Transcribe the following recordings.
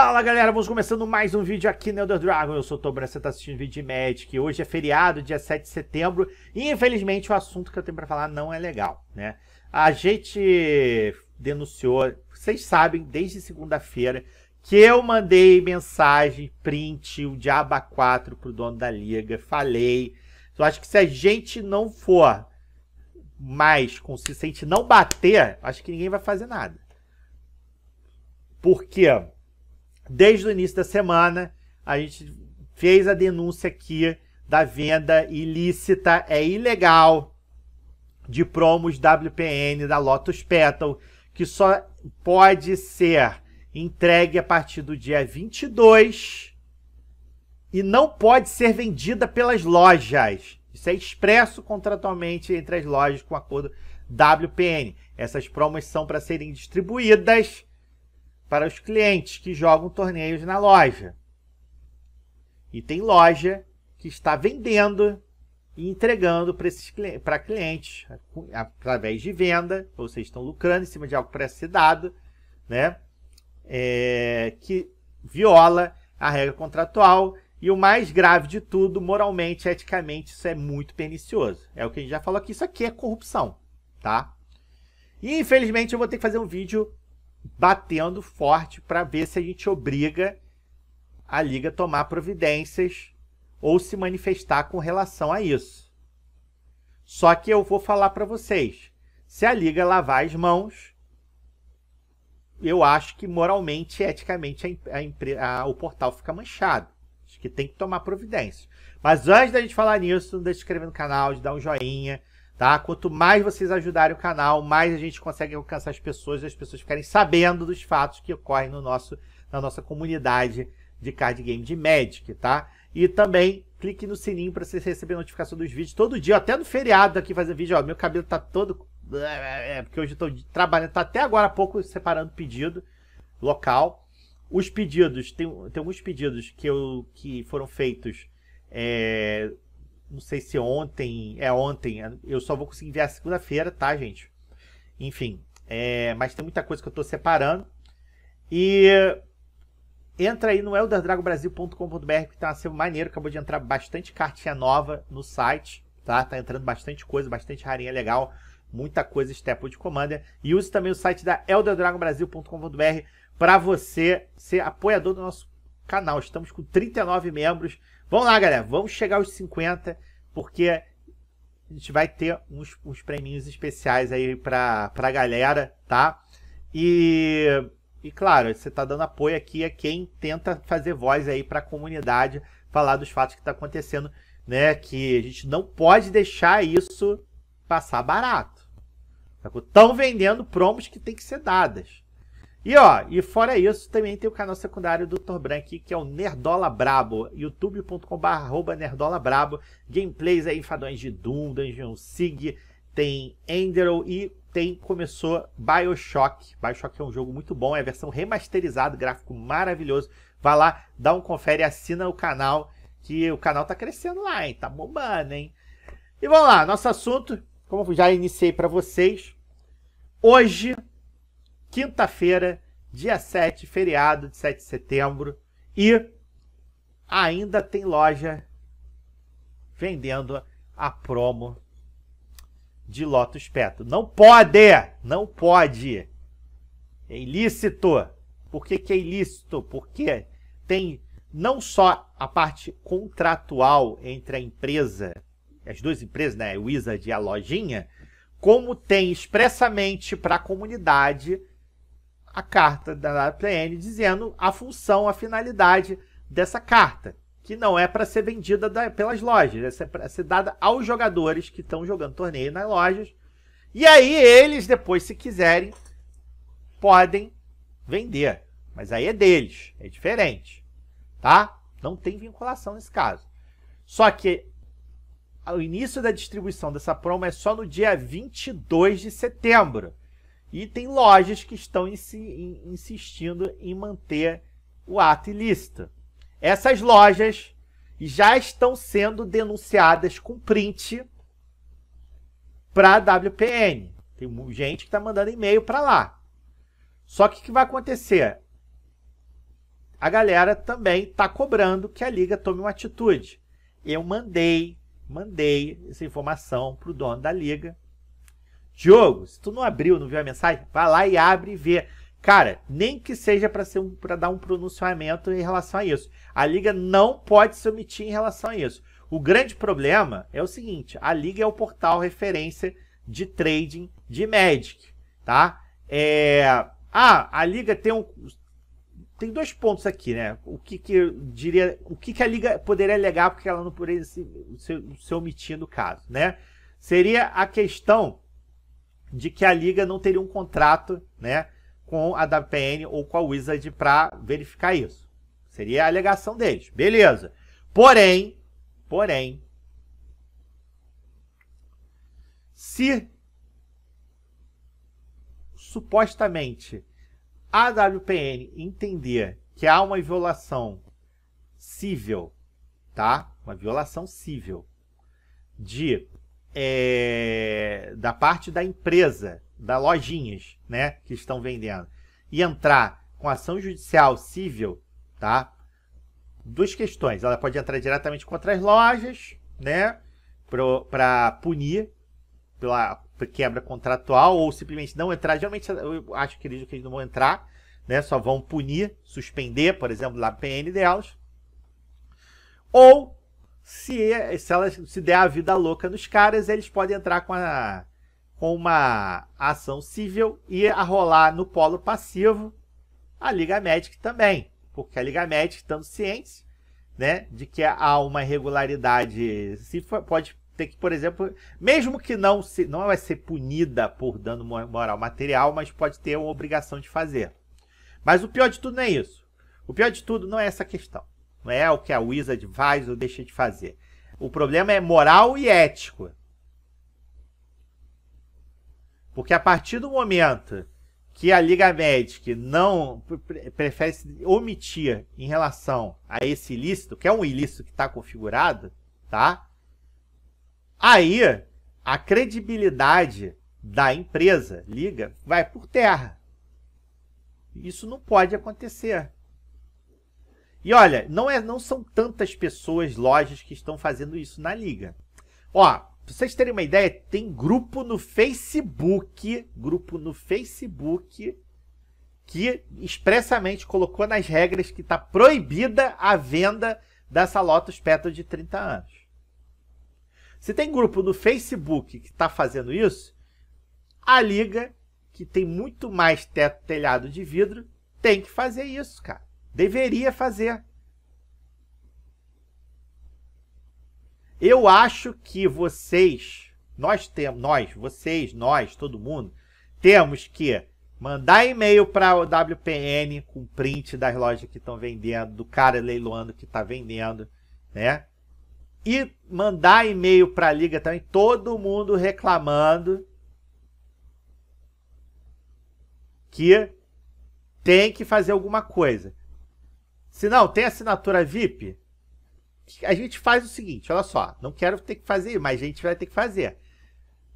Fala galera, vamos começando mais um vídeo aqui no Elder Dragon, eu sou o Tobran, você está assistindo o vídeo de Magic, hoje é feriado, dia 7 de setembro, e infelizmente o assunto que eu tenho para falar não é legal, né? A gente denunciou, vocês sabem, desde segunda-feira, que eu mandei mensagem, print, o diaba 4 pro dono da liga, falei, eu acho que se a gente não for mais consistente, não bater, acho que ninguém vai fazer nada. Por quê? desde o início da semana, a gente fez a denúncia aqui da venda ilícita, é ilegal, de promos WPN da Lotus Petal, que só pode ser entregue a partir do dia 22 e não pode ser vendida pelas lojas. Isso é expresso contratualmente entre as lojas com acordo WPN. Essas promos são para serem distribuídas para os clientes que jogam torneios na loja. E tem loja que está vendendo e entregando para, esses, para clientes através de venda, ou seja, estão lucrando em cima de algo pré-cedado, né? É, que viola a regra contratual e o mais grave de tudo, moralmente, eticamente, isso é muito pernicioso. É o que a gente já falou aqui, isso aqui é corrupção, tá? E infelizmente eu vou ter que fazer um vídeo batendo forte para ver se a gente obriga a liga a tomar providências ou se manifestar com relação a isso. Só que eu vou falar para vocês, se a liga lavar as mãos, eu acho que moralmente, eticamente, a, a, o portal fica manchado. Acho que tem que tomar providência. Mas antes da gente falar nisso, não deixe de se inscrever no canal, de dar um joinha, tá? Quanto mais vocês ajudarem o canal, mais a gente consegue alcançar as pessoas e as pessoas ficarem sabendo dos fatos que ocorrem no nosso, na nossa comunidade de card game de Magic, tá? E também clique no sininho para você receber notificação dos vídeos todo dia, até no feriado aqui fazendo vídeo, ó, meu cabelo tá todo é, é, é porque hoje estou trabalhando, tá até agora há pouco separando pedido local. Os pedidos, tem, tem alguns pedidos que, eu, que foram feitos é, não sei se ontem, é ontem, é, eu só vou conseguir enviar segunda-feira, tá, gente? Enfim, é, mas tem muita coisa que eu estou separando. E entra aí no elderdragobrasil.com.br que tá sendo maneiro, acabou de entrar bastante cartinha nova no site, tá? Tá entrando bastante coisa, bastante rarinha legal, muita coisa Stepwood Commander. E use também o site da elderdragobrasil.com.br para você ser apoiador do nosso canal. Estamos com 39 membros Vamos lá, galera. Vamos chegar aos 50, porque a gente vai ter uns, uns prêmios especiais aí pra, pra galera, tá? E, e claro, você tá dando apoio aqui a quem tenta fazer voz aí pra comunidade, falar dos fatos que tá acontecendo, né? Que a gente não pode deixar isso passar barato. Estão vendendo promos que tem que ser dadas. E ó, e fora isso, também tem o canal secundário do Thor Branco, que é o Nerdola Brabo, youtube.com.br Nerdola Brabo, gameplays aí enfadões de Doom, Dungeon Sig, tem Enderal e tem, começou Bioshock. Bioshock é um jogo muito bom, é a versão remasterizada, gráfico maravilhoso. Vai lá, dá um confere, assina o canal, que o canal tá crescendo lá, hein? Tá bombando, hein? E vamos lá, nosso assunto, como já iniciei para vocês, hoje quinta-feira, dia 7, feriado de 7 de setembro. E ainda tem loja vendendo a promo de Lotus Petro. Não pode! Não pode! É ilícito! Por que, que é ilícito? Porque tem não só a parte contratual entre a empresa, as duas empresas, né, a Wizard e a lojinha, como tem expressamente para a comunidade a carta da APN dizendo a função, a finalidade dessa carta, que não é para ser vendida da, pelas lojas, essa é para ser dada aos jogadores que estão jogando torneio nas lojas. E aí eles depois, se quiserem, podem vender. Mas aí é deles, é diferente, tá? Não tem vinculação nesse caso. Só que o início da distribuição dessa promo é só no dia 22 de setembro. E tem lojas que estão insistindo em manter o ato ilícito. Essas lojas já estão sendo denunciadas com print para a WPN. Tem gente que está mandando e-mail para lá. Só que o que vai acontecer? A galera também está cobrando que a liga tome uma atitude. Eu mandei, mandei essa informação para o dono da liga Diogo, se tu não abriu, não viu a mensagem, vai lá e abre e vê. Cara, nem que seja para ser um, para dar um pronunciamento em relação a isso. A liga não pode se omitir em relação a isso. O grande problema é o seguinte: a liga é o portal referência de trading de Magic, tá? É, ah, a liga tem um tem dois pontos aqui, né? O que que eu diria, o que que a liga poderia alegar porque ela não poderia se, se, se omitir no caso, né? Seria a questão de que a liga não teria um contrato, né, com a WPN ou com a Wizard para verificar isso. Seria a alegação deles. Beleza. Porém, porém, se supostamente a WPN entender que há uma violação civil, tá? Uma violação civil de é, da parte da empresa, da lojinhas, né, que estão vendendo, e entrar com ação judicial civil, tá? Duas questões. Ela pode entrar diretamente contra as lojas, né, para punir pela quebra contratual ou simplesmente não entrar. Geralmente eu acho que eles, que eles não vão entrar, né? Só vão punir, suspender, por exemplo, lá PN delas. Ou se, é, se ela se der a vida louca nos caras, eles podem entrar com, a, com uma ação civil e arrolar no polo passivo a Liga Magic também. Porque a Liga Magic, estando ciente né, de que há uma irregularidade, se for, pode ter que, por exemplo, mesmo que não, se, não vai ser punida por dano moral material, mas pode ter uma obrigação de fazer. Mas o pior de tudo não é isso. O pior de tudo não é essa questão. Não é o que a Wizard faz ou deixa de fazer. O problema é moral e ético. Porque a partir do momento que a Liga Magic não prefere omitir em relação a esse ilícito, que é um ilícito que está configurado, tá? Aí a credibilidade da empresa Liga vai por terra. Isso não pode acontecer. E olha, não, é, não são tantas pessoas, lojas que estão fazendo isso na liga. Ó, pra vocês terem uma ideia, tem grupo no Facebook, grupo no Facebook que expressamente colocou nas regras que está proibida a venda dessa Lotus Petal de 30 anos. Se tem grupo no Facebook que está fazendo isso, a liga que tem muito mais teto telhado de vidro tem que fazer isso, cara. Deveria fazer. Eu acho que vocês, nós temos, nós, vocês, nós, todo mundo, temos que mandar e-mail para o WPN com print das lojas que estão vendendo, do cara leiloando que está vendendo, né? E mandar e-mail para a liga também, todo mundo reclamando que tem que fazer alguma coisa. Se não, tem assinatura VIP? A gente faz o seguinte, olha só. Não quero ter que fazer, mas a gente vai ter que fazer.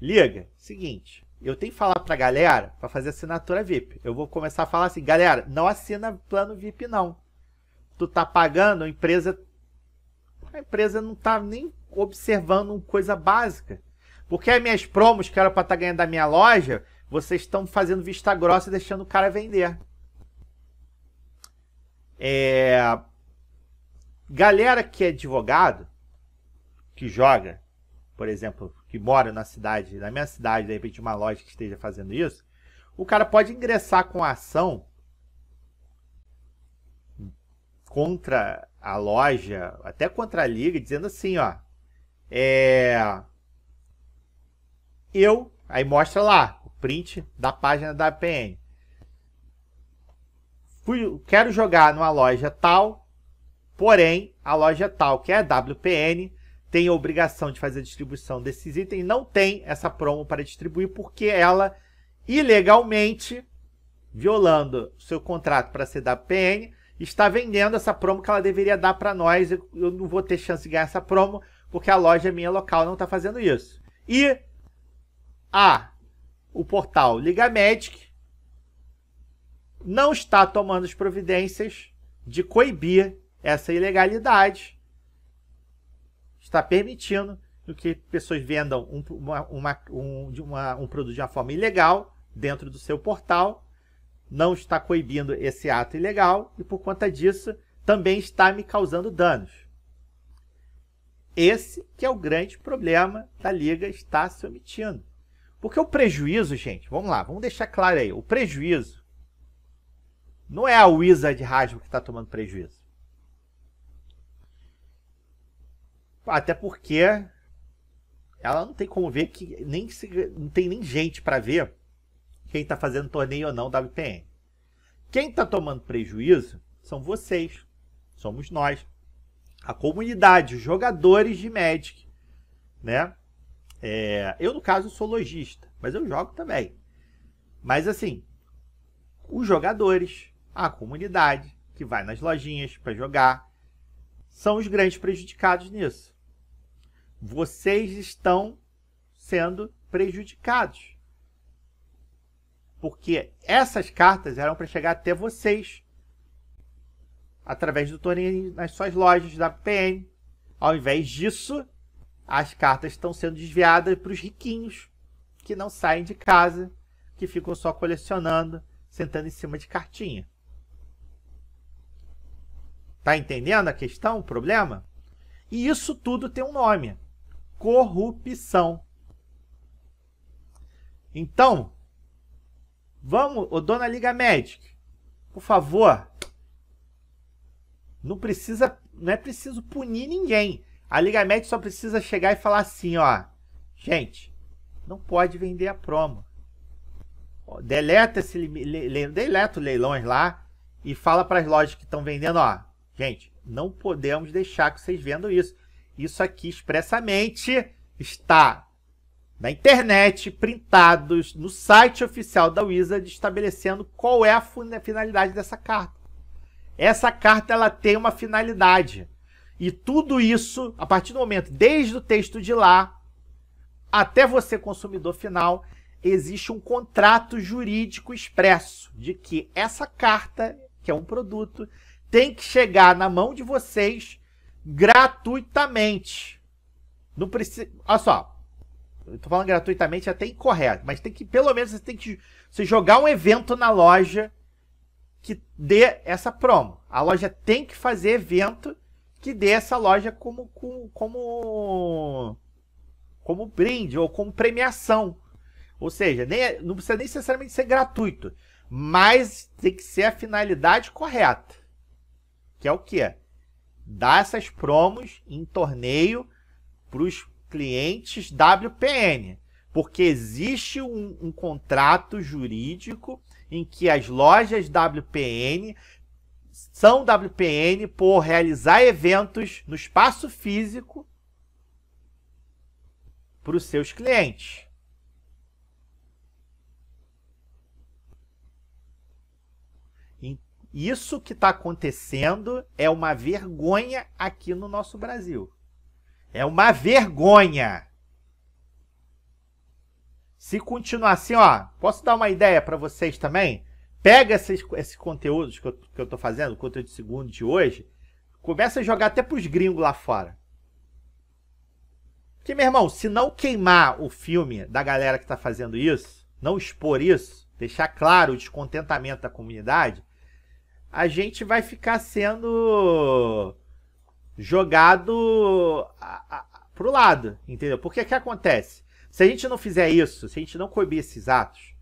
Liga, seguinte. Eu tenho que falar pra galera para fazer assinatura VIP. Eu vou começar a falar assim, galera, não assina plano VIP não. Tu tá pagando, a empresa a empresa não tá nem observando coisa básica. Porque as minhas promos que era para estar tá ganhando da minha loja, vocês estão fazendo vista grossa e deixando o cara vender. É... Galera que é advogado, que joga, por exemplo, que mora na cidade, na minha cidade, de repente uma loja que esteja fazendo isso, o cara pode ingressar com a ação contra a loja, até contra a liga, dizendo assim, ó, é... Eu, aí mostra lá o print da página da APN quero jogar numa loja tal, porém a loja tal, que é a WPN, tem a obrigação de fazer a distribuição desses itens, não tem essa promo para distribuir porque ela ilegalmente, violando seu contrato para ser WPN, está vendendo essa promo que ela deveria dar para nós. Eu não vou ter chance de ganhar essa promo porque a loja minha local não está fazendo isso. E a o portal Liga Magic não está tomando as providências de coibir essa ilegalidade, está permitindo que pessoas vendam um, uma, uma, um, uma, um produto de uma forma ilegal dentro do seu portal, não está coibindo esse ato ilegal e, por conta disso, também está me causando danos. Esse que é o grande problema da liga está se omitindo. Porque o prejuízo, gente, vamos lá, vamos deixar claro aí, o prejuízo não é a Wizard Rasmus que está tomando prejuízo. Até porque ela não tem como ver que nem se, não tem nem gente para ver quem está fazendo torneio ou não da WPN. Quem está tomando prejuízo são vocês, somos nós, a comunidade, os jogadores de Magic, né? É, eu no caso sou lojista, mas eu jogo também. Mas assim, os jogadores, a comunidade que vai nas lojinhas para jogar, são os grandes prejudicados nisso. Vocês estão sendo prejudicados. Porque essas cartas eram para chegar até vocês através do torneio nas suas lojas da PM. Ao invés disso, as cartas estão sendo desviadas para os riquinhos que não saem de casa, que ficam só colecionando, sentando em cima de cartinha. Tá entendendo a questão, o problema? E isso tudo tem um nome: corrupção. Então, vamos, ô dona Liga Médica, por favor, não precisa, não é preciso punir ninguém. A Liga Médica só precisa chegar e falar assim, ó, gente, não pode vender a promo. Deleta esse, deleta leilões lá e fala para as lojas que estão vendendo, ó, Gente, não podemos deixar que vocês vendo isso. Isso aqui expressamente está na internet, printados, no site oficial da Wizard, estabelecendo qual é a finalidade dessa carta. Essa carta ela tem uma finalidade. E tudo isso, a partir do momento, desde o texto de lá até você, consumidor final, existe um contrato jurídico expresso de que essa carta, que é um produto, tem que chegar na mão de vocês gratuitamente. Não precisa. Olha só. Eu tô falando gratuitamente é até incorreto, mas tem que, pelo menos, você tem que você jogar um evento na loja que dê essa promo. A loja tem que fazer evento que dê essa loja como como como, como brinde ou como premiação. Ou seja, nem, é, não precisa nem necessariamente ser gratuito, mas tem que ser a finalidade correta que é o quê? Dar essas promos em torneio para os clientes WPN, porque existe um, um contrato jurídico em que as lojas WPN são WPN por realizar eventos no espaço físico para os seus clientes. Isso que está acontecendo é uma vergonha aqui no nosso Brasil. É uma vergonha. Se continuar assim, ó, posso dar uma ideia para vocês também? Pega esses, esses conteúdos que eu, que eu tô fazendo, o conteúdo de segundo de hoje, começa a jogar até pros gringos lá fora. Porque, meu irmão, se não queimar o filme da galera que tá fazendo isso, não expor isso, deixar claro o descontentamento da comunidade, a gente vai ficar sendo jogado a, a, pro lado, entendeu? Porque o que acontece? Se a gente não fizer isso, se a gente não coibir esses atos,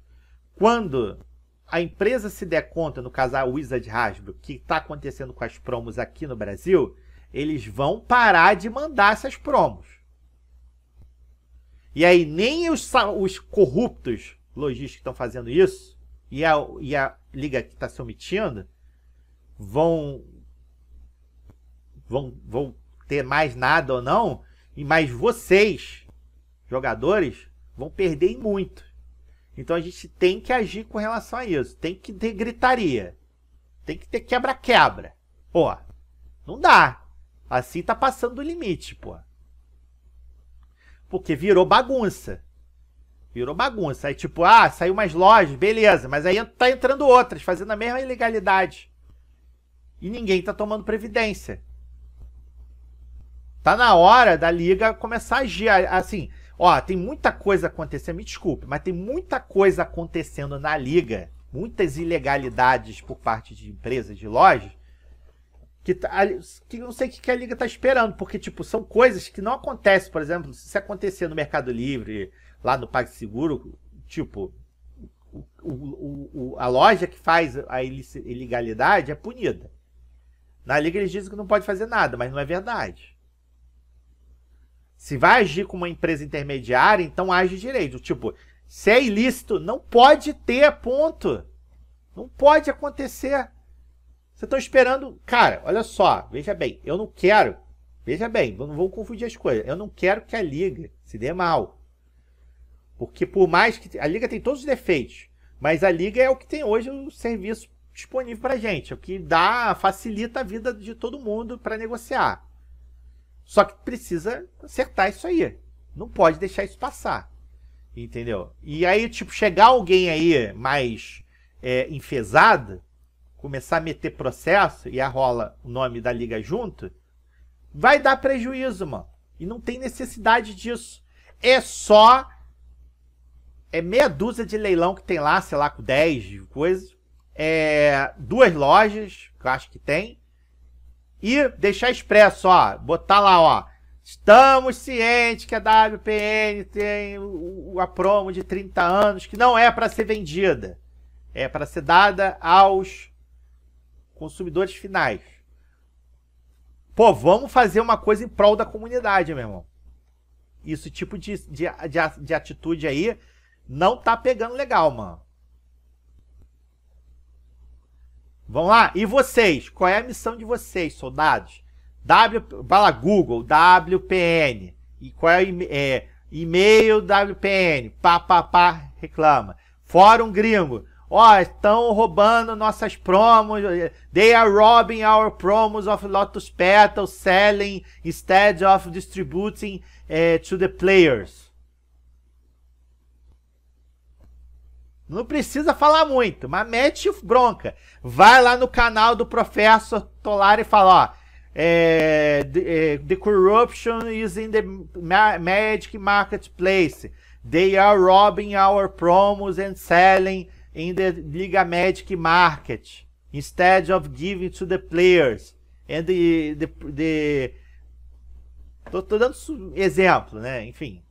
quando a empresa se der conta, no caso a Wizard Hasbro, que está acontecendo com as promos aqui no Brasil, eles vão parar de mandar essas promos. E aí nem os, os corruptos lojistas que estão fazendo isso, e a, e a liga que está se omitindo, vão, vão, vão ter mais nada ou não, e mais vocês, jogadores, vão perder muito. Então a gente tem que agir com relação a isso. Tem que ter gritaria. Tem que ter quebra-quebra. Pô, não dá. Assim tá passando do limite, pô. Porque virou bagunça. Virou bagunça. Aí, tipo, ah, saiu umas lojas, beleza, mas aí tá entrando outras, fazendo a mesma ilegalidade e ninguém está tomando previdência. Tá na hora da liga começar a agir. Assim, ó, tem muita coisa acontecendo, me desculpe, mas tem muita coisa acontecendo na liga, muitas ilegalidades por parte de empresas, de lojas, que, tá que não sei o que a liga tá esperando, porque, tipo, são coisas que não acontecem, por exemplo, se acontecer no Mercado Livre, lá no PagSeguro, tipo, o, o, o, a loja que faz a ilegalidade é punida. Na liga eles dizem que não pode fazer nada, mas não é verdade. Se vai agir como uma empresa intermediária, então age direito. Tipo, se é ilícito, não pode ter, ponto. Não pode acontecer. Vocês estão esperando. Cara, olha só, veja bem, eu não quero. Veja bem, não vou confundir as coisas. Eu não quero que a liga se dê mal. Porque por mais que. A liga tem todos os defeitos. Mas a liga é o que tem hoje o serviço disponível para gente, o que dá facilita a vida de todo mundo para negociar. Só que precisa acertar isso aí. Não pode deixar isso passar. Entendeu? E aí, tipo, chegar alguém aí mais é, enfesado, começar a meter processo e arrola o nome da liga junto, vai dar prejuízo, mano. E não tem necessidade disso. É só. É meia dúzia de leilão que tem lá, sei lá, com 10 coisas é, duas lojas, que eu acho que tem, e deixar expresso, ó, botar lá, ó, estamos cientes que a WPN tem a promo de 30 anos, que não é para ser vendida, é para ser dada aos consumidores finais. Pô, vamos fazer uma coisa em prol da comunidade, meu irmão. Isso tipo de, de, de, de atitude aí não tá pegando legal, mano. Vamos lá? E vocês? Qual é a missão de vocês, soldados? W, vai lá, Google, WPN. E qual é o é, e-mail WPN? Pá, pá, pá, reclama. Fórum gringo. Ó, oh, estão roubando nossas promos. They are robbing our promos of Lotus Petal, selling instead of distributing eh, to the players. Não precisa falar muito, mas mete bronca. Vai lá no canal do Professor Tolar e fala, ó. É, the, é, the, corruption is in the Magic Marketplace. They are robbing our promos and selling in the Liga Magic Market instead of giving to the players. And the, the, the... Tô, tô dando exemplo, né? Enfim.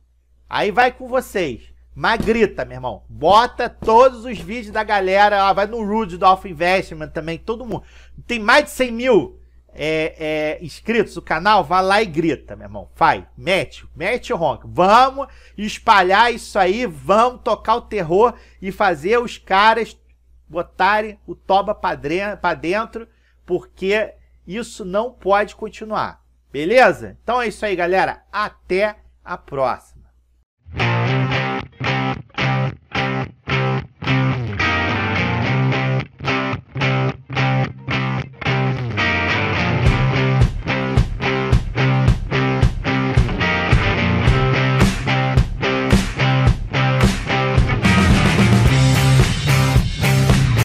Aí vai com vocês grita, meu irmão. Bota todos os vídeos da galera. Ó, vai no Rude do Alpha Investment também. Todo mundo. Tem mais de 100 mil é, é, inscritos no canal. Vai lá e grita, meu irmão. Vai. Mete. Mete o ronco. Vamos espalhar isso aí. Vamos tocar o terror e fazer os caras botarem o toba para dentro. Porque isso não pode continuar. Beleza? Então é isso aí, galera. Até a próxima.